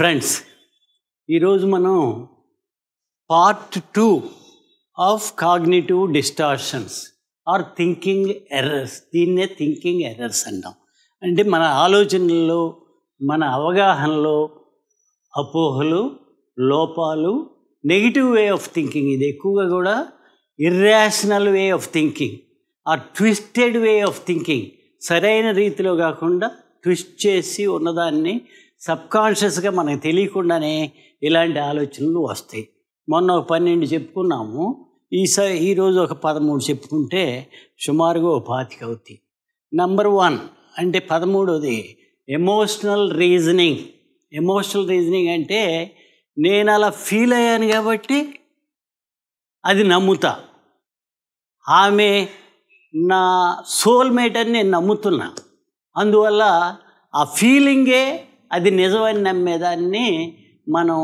friends ఈరోజు మనం part two of cognitive distortions or thinking errors దీన్నే థింకింగ్ ఎర్రర్స్ అంటాం అంటే మన ఆలోచనల్లో మన అవగాహనలో అపోహలు లోపాలు నెగిటివ్ వే ఆఫ్ థింకింగ్ ఇది ఎక్కువగా కూడా ఇర్రాషనల్ వే ఆఫ్ థింకింగ్ ఆ ట్విస్టెడ్ వే ఆఫ్ థింకింగ్ సరైన రీతిలో కాకుండా ట్విస్ట్ చేసి ఉన్నదాన్ని సబ్కాన్షియస్గా మనకు తెలియకుండానే ఇలాంటి ఆలోచనలు వస్తాయి మొన్న ఒక పన్నెండు చెప్పుకున్నాము ఈసారి ఈరోజు ఒక పదమూడు చెప్పుకుంటే సుమారుగా ఒక పాతిక అవుతాయి నంబర్ వన్ అంటే పదమూడోది ఎమోషనల్ రీజనింగ్ ఎమోషనల్ రీజనింగ్ అంటే నేను అలా ఫీల్ అయ్యాను కాబట్టి అది నమ్ముతా ఆమె నా సోల్మేట్ అని నేను నమ్ముతున్నా అందువల్ల ఆ ఫీలింగే అది నిజమని నమ్మేదాన్ని మనం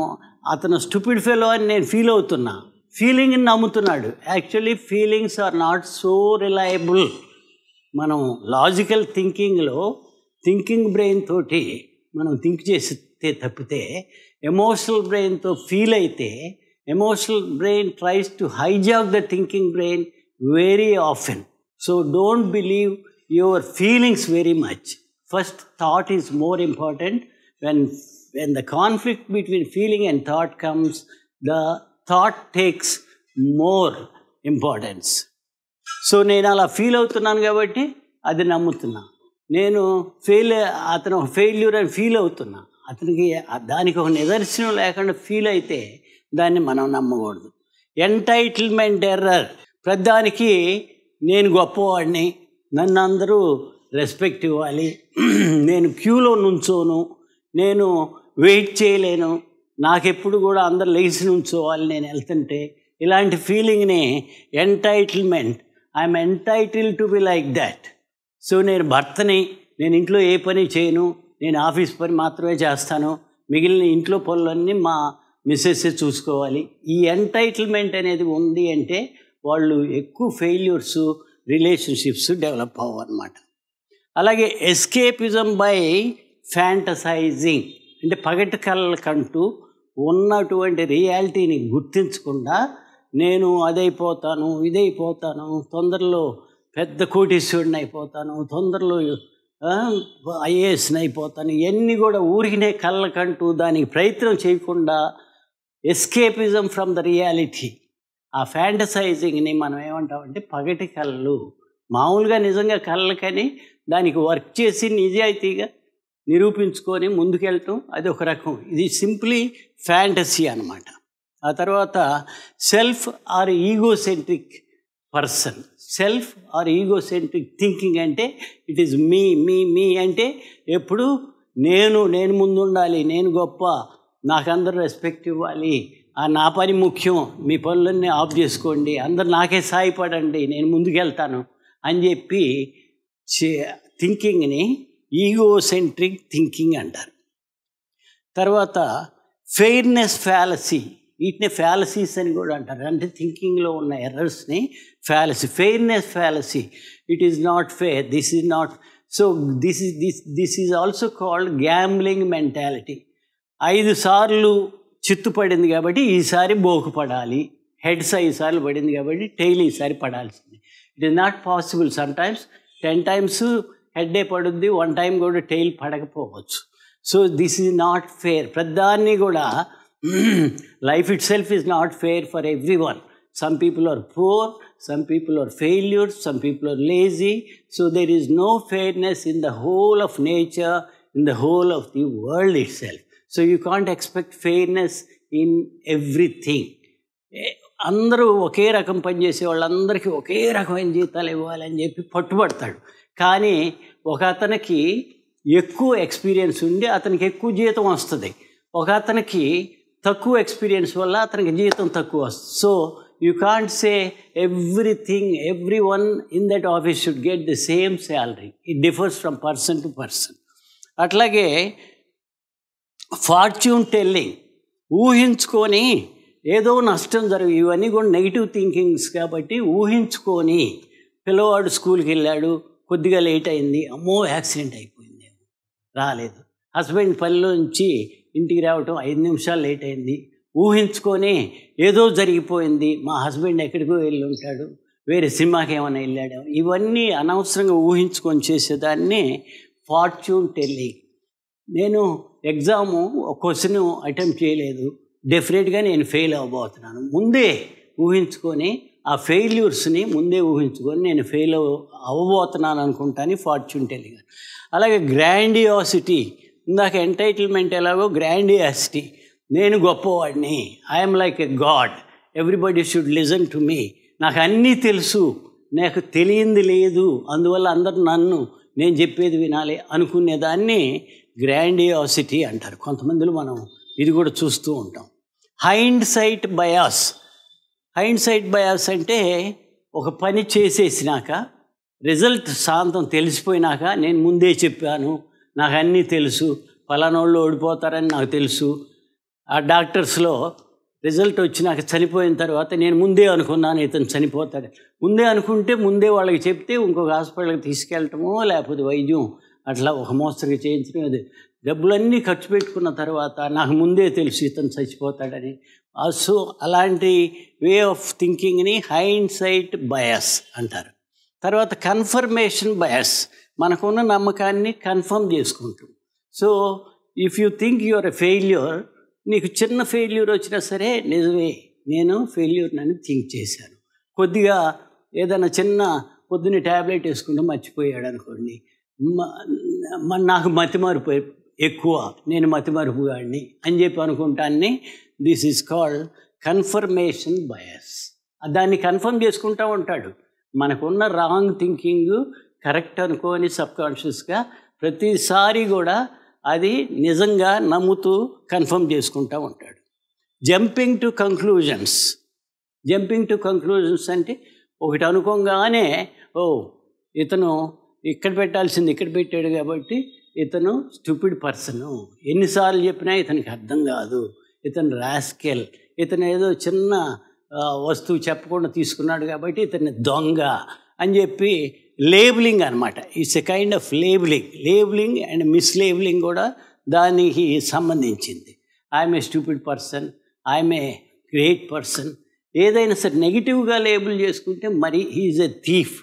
అతను స్టూపిడ్ ఫెలో అని నేను ఫీల్ అవుతున్నా ఫీలింగ్ని నమ్ముతున్నాడు actually feelings are not so reliable మనం లాజికల్ థింకింగ్లో థింకింగ్ బ్రెయిన్ తోటి మనం థింక్ చేస్తే తప్పితే ఎమోషనల్ బ్రెయిన్తో ఫీల్ అయితే emotional brain tries to hijack the thinking brain very often so don't believe your feelings very much first thought is more important when, when the conflict between feeling and thought comes, the thought takes more importance so నేను అలా feel అవుతున్నాను కాబట్టి అది నమ్ముతున్నా నేను fail అతను failure అని feel అవుతున్నా అతనికి దానికి ఒక నిదర్శనం లేకుండా ఫీల్ అయితే దాన్ని మనం నమ్మకూడదు ఎంటైటిల్మెంట్ ఎర్రర్ ప్రతిదానికి నేను గొప్పవాడిని నన్ను అందరూ రెస్పెక్ట్ ఇవ్వాలి నేను క్యూలో నుంచోను నేను వెయిట్ చేయలేను నాకెప్పుడు కూడా అందరు లేచి వాళ్ళు నేను వెళ్తుంటే ఇలాంటి ఫీలింగ్ని entitlement I'm entitle to be like that so నేను భర్తని నేను ఇంట్లో ఏ పని చేయను నేను ఆఫీస్ పని మాత్రమే చేస్తాను మిగిలిన ఇంట్లో పనులన్నీ మా మిస్సెస్ చూసుకోవాలి ఈ ఎంటైటిల్మెంట్ అనేది ఉంది అంటే వాళ్ళు ఎక్కువ ఫెయిల్యూర్స్ రిలేషన్షిప్స్ డెవలప్ అవ్వన్నమాట అలాగే ఎస్కేపిజం బై ఫ్యాంటసైజింగ్ అంటే పగటి కళ్ళకంటూ ఉన్నటువంటి రియాలిటీని గుర్తించకుండా నేను అదైపోతాను ఇదైపోతాను తొందరలో పెద్ద కోటీశ్వరుని అయిపోతాను తొందరలో ఐఏఎస్ని అయిపోతాను ఇవన్నీ కూడా ఊరికినే కళ్ళకంటూ దానికి ప్రయత్నం చేయకుండా ఎస్కేపిజం ఫ్రమ్ ద రియాలిటీ ఆ ఫ్యాంటసైజింగ్ని మనం ఏమంటామంటే పగటి కళ్ళు మామూలుగా నిజంగా కళ్ళకని దానికి వర్క్ చేసి నిజాయితీగా నిరూపించుకొని ముందుకెళ్ళటం అది ఒక రకం ఇది సింప్లీ ఫ్యాంటసీ అనమాట ఆ తర్వాత self or ego centric person self or ego centric thinking అంటే it is me me me అంటే ఎప్పుడు నేను నేను ముందు ఉండాలి నేను గొప్ప నాకు అందరూ రెస్పెక్ట్ ఇవ్వాలి నా పని ముఖ్యం మీ పనులన్నీ ఆఫ్ చేసుకోండి అందరు నాకే సహాయపడండి నేను ముందుకెళ్తాను అని చెప్పి థింకింగ్ని ఈగోసెంట్రిక్ థింకింగ్ అంటారు తర్వాత ఫెయిర్నెస్ ఫ్యాలసీ వీటిని ఫ్యాలసీస్ అని కూడా అంటారు అంటే థింకింగ్లో ఉన్న ఎర్రర్స్ని fallacy fairness fallacy it is not fair this is not so this is this this is also called gambling mentality ఐదు సార్లు చిత్తు పడింది కాబట్టి ఈసారి బోకుపడాలి హెడ్స్ ఐదు సార్లు పడింది కాబట్టి టైల్ ఈసారి పడాల్సింది it is not possible sometimes ten times హెడ్డే పడుద్ది వన్ టైం కూడా టైల్ పడకపోవచ్చు so this is not fair ప్రతిదాన్ని కూడా life itself is not fair for everyone some people are poor some people are failure some people are lazy so there is no fairness in the whole of nature in the whole of the world itself so you can't expect fairness in everything అందరూ ఒకే రకం పనిచేసే వాళ్ళందరికీ ఒకే రకమైన జీతాలు ఇవ్వాలని చెప్పి పట్టుబడతాడు కానీ ఒక అతనికి ఎక్కువ ఎక్స్పీరియన్స్ ఉండి అతనికి ఎక్కువ జీతం వస్తుంది ఒక అతనికి తక్కువ ఎక్స్పీరియన్స్ వల్ల అతనికి జీతం తక్కువ వస్తుంది so you can't say everything everyone in that office should get the same salary it differs from person to person అట్లాగే ఫార్చ్యూన్ టెల్లింగ్ ఊహించుకొని ఏదో నష్టం జరుగు ఇవన్నీ కూడా నెగిటివ్ థింకింగ్స్ కాబట్టి ఊహించుకొని పిల్లవాడు స్కూల్కి వెళ్ళాడు కొద్దిగా లేట్ అయింది అమ్మో యాక్సిడెంట్ అయిపోయింది రాలేదు హస్బెండ్ పనిలో నుంచి ఇంటికి రావటం ఐదు నిమిషాలు లేట్ అయింది ఊహించుకొని ఏదో జరిగిపోయింది మా హస్బెండ్ ఎక్కడికో వెళ్ళి ఉంటాడు వేరే సినిమాకి ఏమైనా వెళ్ళాడు ఇవన్నీ అనవసరంగా ఊహించుకొని చేసేదాన్ని ఫార్చ్యూన్ టెల్లింగ్ నేను ఎగ్జాము క్వశ్చన్ అటెంప్ట్ చేయలేదు డెఫినెట్గా నేను ఫెయిల్ అవ్వబోతున్నాను ముందే ఊహించుకొని ఆ ఫెయిల్యూర్స్ని ముందే ఊహించుకొని నేను ఫెయిల్ అవ్వబోతున్నాను అనుకుంటాను ఫార్చ్యూన్ టెలింగ్ అలాగే గ్రాండియాసిటీ ఇందాక ఎంటైటిల్మెంట్ ఎలాగో గ్రాండియాసిటీ నేను గొప్పవాడిని I'm like a god everybody should listen to me నాకు అన్నీ తెలుసు నాకు తెలియంది లేదు అందువల్ల అందరు నన్ను నేను చెప్పేది వినాలి అనుకునేదాన్ని గ్రాండియాసిటీ అంటారు కొంతమందిలో మనం ఇది కూడా చూస్తూ ఉంటాం hindsight bias hindsight bias అంటే ఒక పని చేసేసినాక రిజల్ట్ శాంతం తెలిసిపోయినాక నేను ముందే చెప్పాను నాకు అన్నీ తెలుసు పలానోళ్ళు ఓడిపోతారని నాకు తెలుసు ఆ డాక్టర్స్లో రిజల్ట్ వచ్చినాక చనిపోయిన తర్వాత నేను ముందే అనుకున్నాను ఇతను చనిపోతాడు ముందే అనుకుంటే ముందే వాళ్ళకి చెప్తే ఇంకొక హాస్పిటల్కి తీసుకెళ్ళటమో లేకపోతే వైద్యం అట్లా ఒక మోస్తరుగా చేయించడం అది డబ్బులన్నీ ఖర్చు పెట్టుకున్న తర్వాత నాకు ముందే తెలుసు ఇతను చచ్చిపోతాడని సో అలాంటి వే ఆఫ్ థింకింగ్ని హైండ్ సైట్ బయాస్ అంటారు తర్వాత కన్ఫర్మేషన్ బయాస్ మనకున్న నమ్మకాన్ని కన్ఫర్మ్ చేసుకుంటాం so if you think you're a failure నీకు చిన్న ఫెయిల్యూర్ వచ్చినా సరే నిజమే నేను ఫెయిల్యూర్ అని థింక్ చేశాను కొద్దిగా ఏదైనా చిన్న పొద్దున్న ట్యాబ్లెట్ వేసుకుంటే మర్చిపోయాడు అనుకోండి నాకు మతిమారిపోయి ఎక్కువ నేను మతిమరుపుగాడిని అని చెప్పి అనుకుంటాన్ని this is called confirmation bias దాన్ని కన్ఫర్మ్ చేసుకుంటూ ఉంటాడు మనకున్న రాంగ్ థింకింగ్ కరెక్ట్ అనుకోని సబ్కాన్షియస్గా ప్రతిసారి కూడా అది నిజంగా నమ్ముతూ కన్ఫర్మ్ చేసుకుంటూ ఉంటాడు jumping to conclusions jumping to conclusions అంటే ఒకటి అనుకోగానే ఓ ఇతను ఇక్కడ పెట్టాల్సింది ఇక్కడ పెట్టాడు కాబట్టి ఇతను స్టూపిడ్ పర్సను ఎన్నిసార్లు చెప్పినా ఇతనికి అర్థం కాదు ఇతను రాస్కెల్ ఇతను ఏదో చిన్న వస్తువు చెప్పకుండా తీసుకున్నాడు కాబట్టి ఇతన్ని దొంగ అని చెప్పి లేబులింగ్ అనమాట it's a kind of labelling labelling and mislabelling కూడా దానికి సంబంధించింది I'm a stupid person I'm a great person ఏదైనా సరే నెగిటివ్గా లేబుల్ చేసుకుంటే మరి he's a thief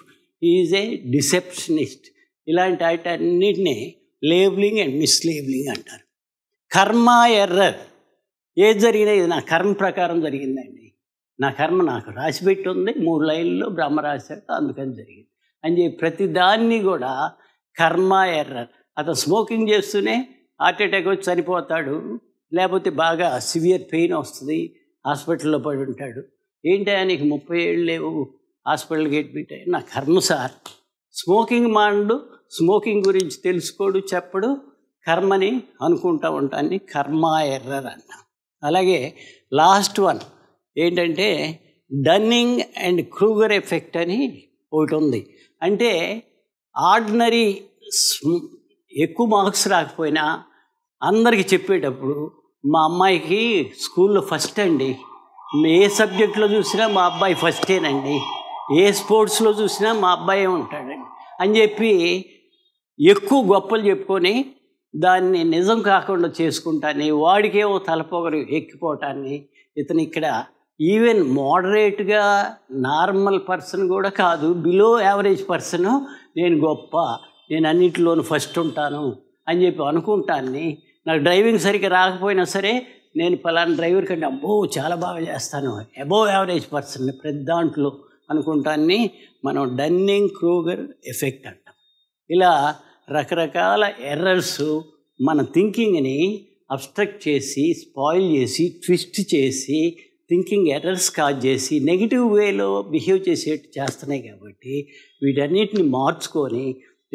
he's a deceptionist ఇలాంటి అన్నింటినీ లేబులింగ్ అండ్ మిస్లేబులింగ్ అంటారు కర్మ ఎర్రర్ ఏది జరిగినా ఇది నా కర్మ ప్రకారం జరిగిందండి నా కర్మ నాకు రాసిపెట్టి ఉంది మూడు లైన్లో బ్రహ్మ రాశాడు అందుకని జరిగింది అని చెప్పి ప్రతిదాన్ని కూడా కర్మ ఎర్రర్ అతను స్మోకింగ్ చేస్తూనే హార్ట్ అటాక్ వచ్చి చనిపోతాడు లేకపోతే బాగా సివియర్ పెయిన్ వస్తుంది హాస్పిటల్లో పడి ఉంటాడు ఏంటి నీకు ముప్పై ఏళ్ళు లేవు హాస్పిటల్కి అడ్మిట్ అయ్యి నా కర్మ సార్ స్మోకింగ్ మాండు స్మోకింగ్ గురించి తెలుసుకోడు చెప్పడు కర్మని అనుకుంటా ఉంటాన్ని కర్మ ఎర్రర్ అన్నా అలాగే లాస్ట్ వన్ ఏంటంటే డన్నింగ్ అండ్ క్రూగర్ ఎఫెక్ట్ అని ఒకటి ఉంది అంటే ఆర్డినరీ ఎక్కువ మార్క్స్ రాకపోయినా అందరికి చెప్పేటప్పుడు మా అమ్మాయికి స్కూల్లో ఫస్ట్ అండి ఏ సబ్జెక్ట్లో చూసినా మా అబ్బాయి ఫస్టేనండి ఏ స్పోర్ట్స్లో చూసినా మా అబ్బాయే ఉంటాడండి అని చెప్పి ఎక్కువ గొప్పలు చెప్పుకొని దాన్ని నిజం కాకుండా చేసుకుంటాన్ని వాడికేవో తలపోగలు ఎక్కిపోవటాన్ని ఇతను ఇక్కడ ఈవెన్ మోడరేట్గా నార్మల్ పర్సన్ కూడా కాదు బిలో యావరేజ్ పర్సను నేను గొప్ప నేను అన్నింటిలోనూ ఫస్ట్ ఉంటాను అని చెప్పి అనుకుంటాన్ని నాకు డ్రైవింగ్ సరిగ్గా రాకపోయినా సరే నేను పలానా డ్రైవర్ కంటే అబ్బో చాలా బాగా చేస్తాను అబోవ్ యావరేజ్ పర్సన్ ప్రతి దాంట్లో అనుకుంటాన్ని మనం డన్నింగ్ క్రూగర్ ఎఫెక్ట్ అంటాం ఇలా రకరకాల ఎర్రర్స్ మన థింకింగ్ని అబ్స్ట్రక్ట్ చేసి స్పాయిల్ చేసి ట్విస్ట్ చేసి థింకింగ్ ఎర్రర్స్ కాజ్ చేసి నెగిటివ్ వేలో బిహేవ్ చేసేట్టు చేస్తున్నాయి కాబట్టి వీటన్నిటిని మార్చుకొని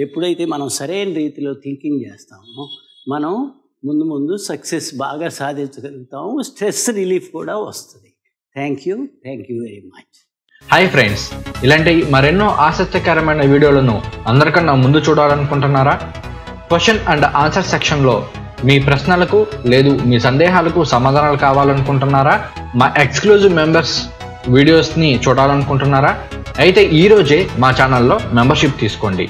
ఎప్పుడైతే మనం సరైన రీతిలో థింకింగ్ చేస్తామో మనం ముందు ముందు సక్సెస్ బాగా సాధించగలుగుతాము స్ట్రెస్ రిలీఫ్ కూడా వస్తుంది thank you thank you very much hi friends ఇలాంటి మరెన్నో ఆసక్తికరమైన వీడియోలను అందరికన్నా ముందు చూడాలనుకుంటున్నారా క్వశ్చన్ అండ్ ఆన్సర్ సెక్షన్లో మీ ప్రశ్నలకు లేదు మీ సందేహాలకు సమాధానాలు కావాలనుకుంటున్నారా మా ఎక్స్క్లూజివ్ మెంబర్స్ వీడియోస్ని చూడాలనుకుంటున్నారా అయితే ఈరోజే మా ఛానల్లో మెంబర్షిప్ తీసుకోండి